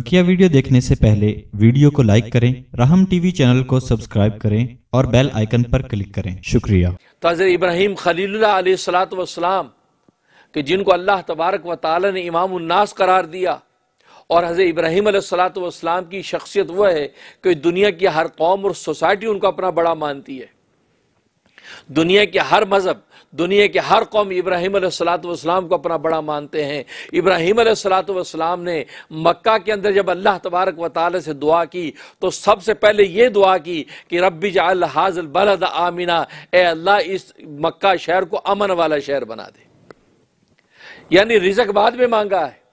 बकिया वीडियो देखने से पहले वीडियो को लाइक करें रहम टीवी चैनल को सब्सक्राइब करें और बेल आइकन पर क्लिक करें शुक्रिया ताजर तो इब्राहिम खलीसलाम के जिनको अल्लाह तबारक व ताली ने इमाम उन्नास करार दिया और हज़र इब्राहिम वाम की शख्सियत वह है कि दुनिया की हर कौम और सोसाइटी उनको अपना बड़ा मानती है दुनिया के हर मज़हब दुनिया के हर कौम इब्राहिम सलाम को अपना बड़ा मानते हैं इब्राहिम सलातम ने मक्का के अंदर जब अल्लाह तबारक व से दुआ की तो सबसे पहले ये दुआ की कि रबी जल हाजल बलद आमिना ए अल्लाह इस मक्का शहर को अमन वाला शहर बना दे यानी रिजक बाद में मांगा है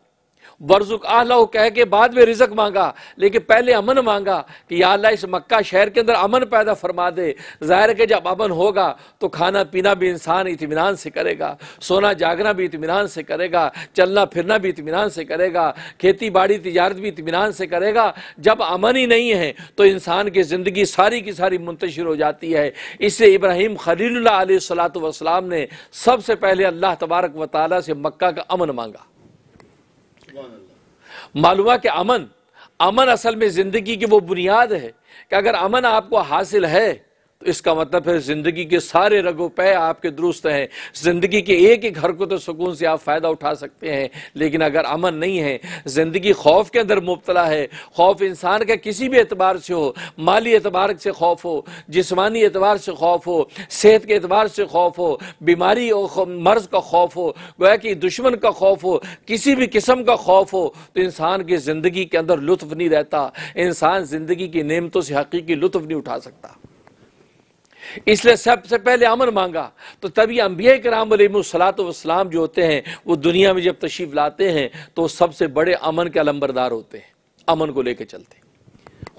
वर्जुक आला कह के बाद में रिजक मांगा लेकिन पहले अमन मांगा कि या अल्लाह इस मक्का शहर के अंदर अमन पैदा फरमा दे ज़ाहिर है कि जब अमन होगा तो खाना पीना भी इंसान इतमान से करेगा सोना जागना भी इतमान से करेगा चलना फिरना भी इतमान से करेगा खेती बाड़ी तजारत भी इतमान से करेगा जब अमन ही नहीं है तो इंसान की ज़िंदगी सारी की सारी मुंतशिर हो जाती है इससे इब्राहिम खलील सलात वसलाम ने सबसे पहले अल्लाह तबारक वाली से मक्का का अमन मांगा मालूम कि अमन अमन असल में ज़िंदगी की वो बुनियाद है कि अगर अमन आपको हासिल है तो इसका मतलब है ज़िंदगी के सारे रगोपे आपके दुरुस्त हैं ज़िंदगी के एक एक हरकत तो सुकून से आप फ़ायदा उठा सकते हैं लेकिन अगर अमन नहीं है ज़िंदगी खौफ के अंदर मुबतला है खौफ इंसान का किसी भी एतबार से हो माली एतबार से खौफ हो जिसमानी एतबार से खौफ हो सेहत के एतबार से खौफ हो बीमारी और मर्ज का खौफ हो गोया कि दुश्मन का खौफ हो किसी भी किस्म का खौफ हो तो इंसान की ज़िंदगी के अंदर लुत्फ नहीं रहता इंसान ज़िंदगी की नियमतों से हकीकी लुत्फ नहीं उठा सकता इसलिए सबसे पहले अमन मांगा तो तभी अम्बिया कराम सलात वसलाम जो होते हैं वो दुनिया में जब तशीफ लाते हैं तो सबसे बड़े अमन के अलम्बरदार होते हैं अमन को लेकर चलते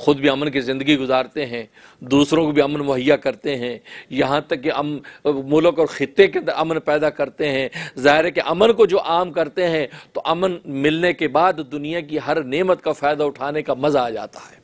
खुद भी अमन की ज़िंदगी गुजारते हैं दूसरों को भी अमन मुहैया करते हैं यहाँ तक कि अम मुल्क और ख़त्े के अंदर अमन पैदा करते हैं ज़ाहिर के अमन को जो आम करते हैं तो अमन मिलने के बाद दुनिया की हर नेमत का फ़ायदा उठाने का मज़ा आ जाता है